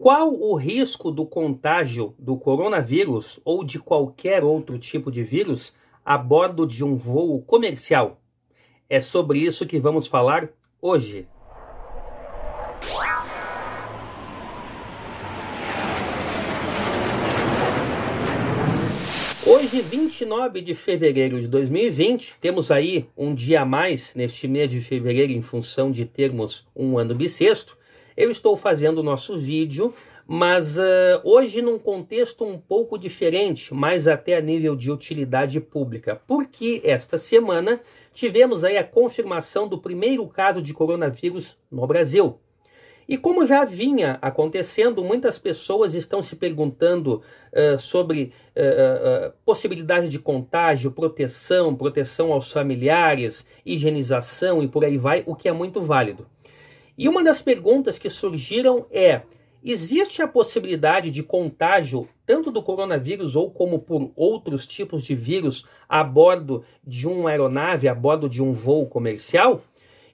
Qual o risco do contágio do coronavírus ou de qualquer outro tipo de vírus a bordo de um voo comercial? É sobre isso que vamos falar hoje. Hoje, 29 de fevereiro de 2020, temos aí um dia a mais neste mês de fevereiro em função de termos um ano bissexto. Eu estou fazendo o nosso vídeo, mas uh, hoje num contexto um pouco diferente, mas até a nível de utilidade pública, porque esta semana tivemos aí a confirmação do primeiro caso de coronavírus no Brasil. E como já vinha acontecendo, muitas pessoas estão se perguntando uh, sobre uh, uh, possibilidade de contágio, proteção, proteção aos familiares, higienização e por aí vai, o que é muito válido. E uma das perguntas que surgiram é: existe a possibilidade de contágio, tanto do coronavírus ou como por outros tipos de vírus, a bordo de uma aeronave, a bordo de um voo comercial?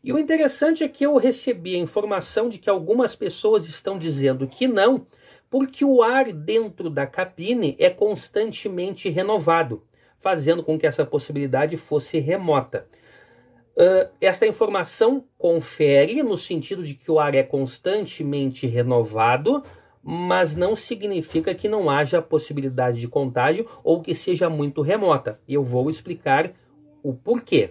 E o interessante é que eu recebi a informação de que algumas pessoas estão dizendo que não, porque o ar dentro da cabine é constantemente renovado, fazendo com que essa possibilidade fosse remota. Ah, esta informação confere no sentido de que o ar é constantemente renovado, mas não significa que não haja possibilidade de contágio ou que seja muito remota. E eu vou explicar o porquê.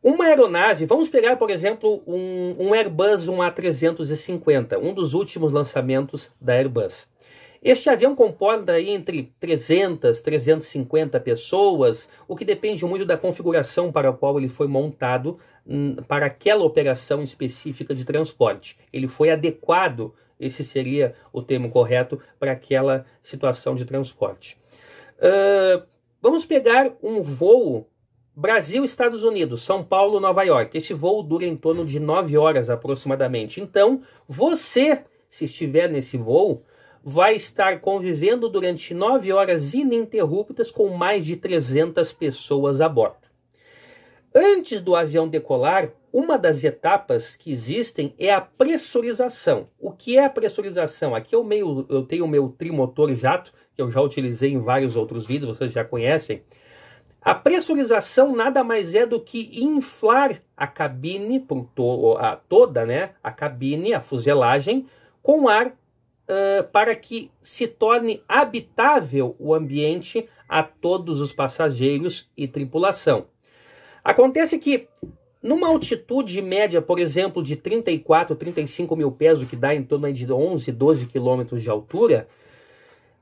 Uma aeronave, vamos pegar, por exemplo, um, um Airbus um A350, um dos últimos lançamentos da Airbus. Este avião comporta entre 300, 350 pessoas, o que depende muito da configuração para a qual ele foi montado hum, para aquela operação específica de transporte. Ele foi adequado, esse seria o termo correto, para aquela situação de transporte. Uh, vamos pegar um voo Brasil, Estados Unidos, São Paulo, Nova York. Esse voo dura em torno de 9 horas aproximadamente. Então, você, se estiver nesse voo, vai estar convivendo durante nove horas ininterruptas com mais de 300 pessoas a bordo. Antes do avião decolar, uma das etapas que existem é a pressurização. O que é a pressurização? Aqui eu, meio, eu tenho o meu trimotor jato, que eu já utilizei em vários outros vídeos, vocês já conhecem. A pressurização nada mais é do que inflar a cabine, a, toda né, a cabine, a fuselagem, com ar para que se torne habitável o ambiente a todos os passageiros e tripulação. Acontece que, numa altitude média, por exemplo, de 34, 35 mil pés, o que dá em torno de 11, 12 quilômetros de altura,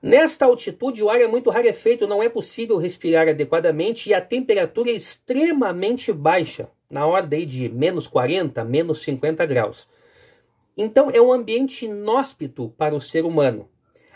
Nesta altitude, o ar é muito rarefeito, não é possível respirar adequadamente e a temperatura é extremamente baixa, na ordem de menos 40, menos 50 graus. Então, é um ambiente inóspito para o ser humano.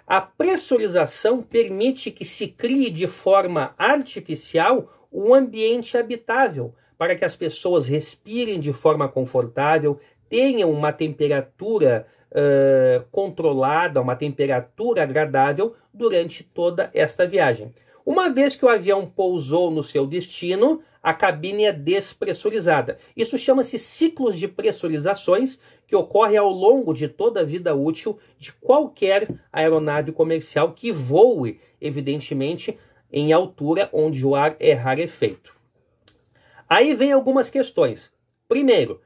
A pressurização permite que se crie de forma artificial um ambiente habitável, para que as pessoas respirem de forma confortável, tenham uma temperatura uh, controlada, uma temperatura agradável durante toda esta viagem. Uma vez que o avião pousou no seu destino, a cabine é despressurizada. Isso chama-se ciclos de pressurizações que ocorre ao longo de toda a vida útil de qualquer aeronave comercial que voe, evidentemente, em altura onde o ar é rarefeito. Aí vem algumas questões. Primeiro,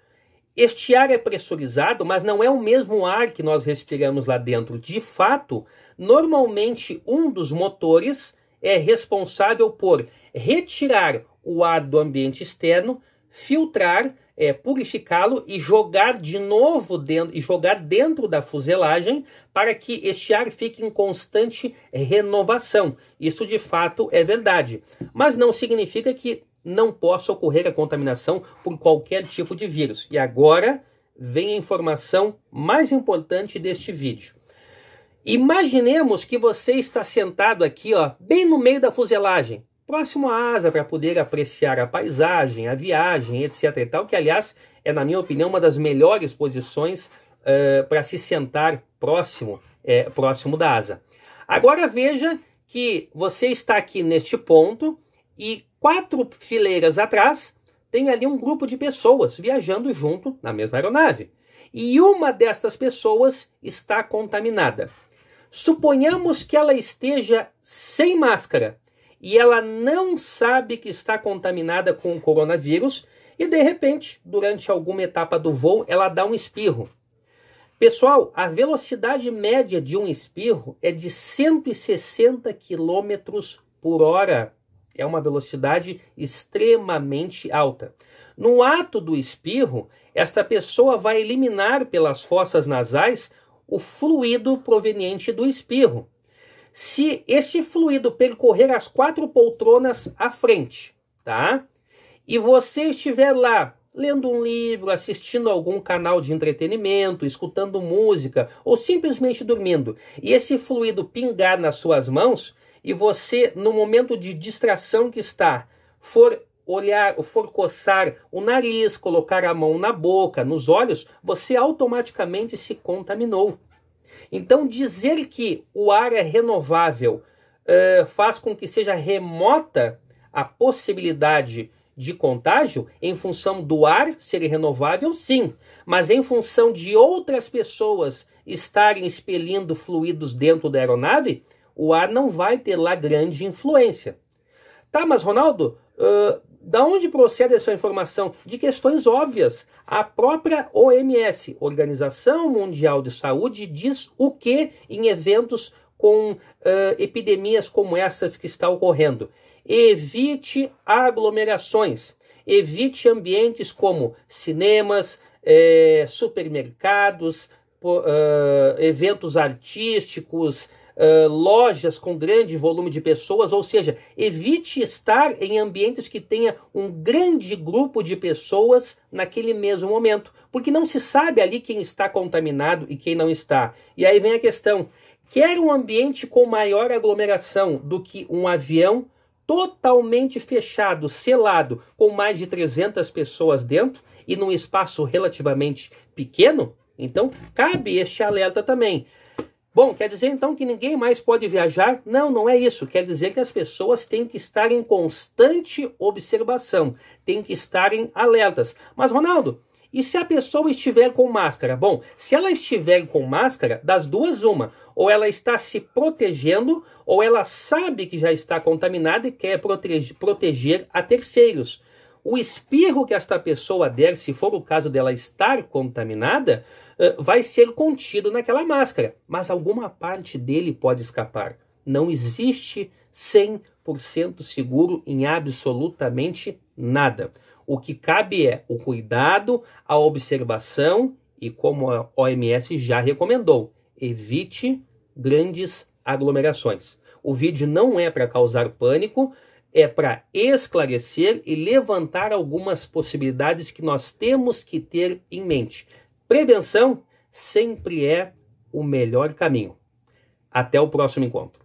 este ar é pressurizado, mas não é o mesmo ar que nós respiramos lá dentro. De fato, normalmente um dos motores é responsável por retirar o ar do ambiente externo, filtrar, é, purificá-lo e jogar de novo dentro e jogar dentro da fuselagem para que este ar fique em constante renovação. Isso de fato é verdade, mas não significa que não possa ocorrer a contaminação por qualquer tipo de vírus. E agora vem a informação mais importante deste vídeo. Imaginemos que você está sentado aqui, ó, bem no meio da fuselagem, próximo à asa para poder apreciar a paisagem, a viagem, etc. E tal, que aliás é, na minha opinião, uma das melhores posições uh, para se sentar próximo, eh, próximo da asa. Agora veja que você está aqui neste ponto e quatro fileiras atrás tem ali um grupo de pessoas viajando junto na mesma aeronave. E uma destas pessoas está contaminada. Suponhamos que ela esteja sem máscara e ela não sabe que está contaminada com o coronavírus e de repente, durante alguma etapa do voo, ela dá um espirro. Pessoal, a velocidade média de um espirro é de 160 km por hora. É uma velocidade extremamente alta. No ato do espirro, esta pessoa vai eliminar pelas fossas nasais o fluido proveniente do espirro. Se esse fluido percorrer as quatro poltronas à frente, tá? E você estiver lá lendo um livro, assistindo algum canal de entretenimento, escutando música ou simplesmente dormindo, e esse fluido pingar nas suas mãos e você, no momento de distração que está, for olhar, for coçar o nariz, colocar a mão na boca, nos olhos, você automaticamente se contaminou. Então, dizer que o ar é renovável uh, faz com que seja remota a possibilidade de contágio em função do ar ser renovável, sim, mas em função de outras pessoas estarem expelindo fluidos dentro da aeronave, o ar não vai ter lá grande influência. Tá, mas Ronaldo, uh, da onde procede essa informação? De questões óbvias. A própria OMS, Organização Mundial de Saúde, diz o que em eventos com uh, epidemias como essas que está ocorrendo. Evite aglomerações, evite ambientes como cinemas, eh, supermercados, uh, eventos artísticos, uh, lojas com grande volume de pessoas, ou seja, evite estar em ambientes que tenha um grande grupo de pessoas naquele mesmo momento, porque não se sabe ali quem está contaminado e quem não está. E aí vem a questão: quer um ambiente com maior aglomeração do que um avião? totalmente fechado, selado, com mais de 300 pessoas dentro e num espaço relativamente pequeno? Então, cabe este alerta também. Bom, quer dizer então que ninguém mais pode viajar? Não, não é isso. Quer dizer que as pessoas têm que estar em constante observação, têm que estarem alertas. Mas, Ronaldo, e se a pessoa estiver com máscara? Bom, se ela estiver com máscara, das duas, uma. Ou ela está se protegendo, ou ela sabe que já está contaminada e quer protege, proteger a terceiros. O espirro que esta pessoa der, se for o caso dela estar contaminada, eh, vai ser contido naquela máscara, mas alguma parte dele pode escapar. Não existe 100% seguro em absolutamente nada. O que cabe é o cuidado, a observação e, como a OMS já recomendou, evite grandes aglomerações. O vídeo não é para causar pânico, é para esclarecer e levantar algumas possibilidades que nós temos que ter em mente prevenção sempre é o melhor caminho. Até o próximo encontro.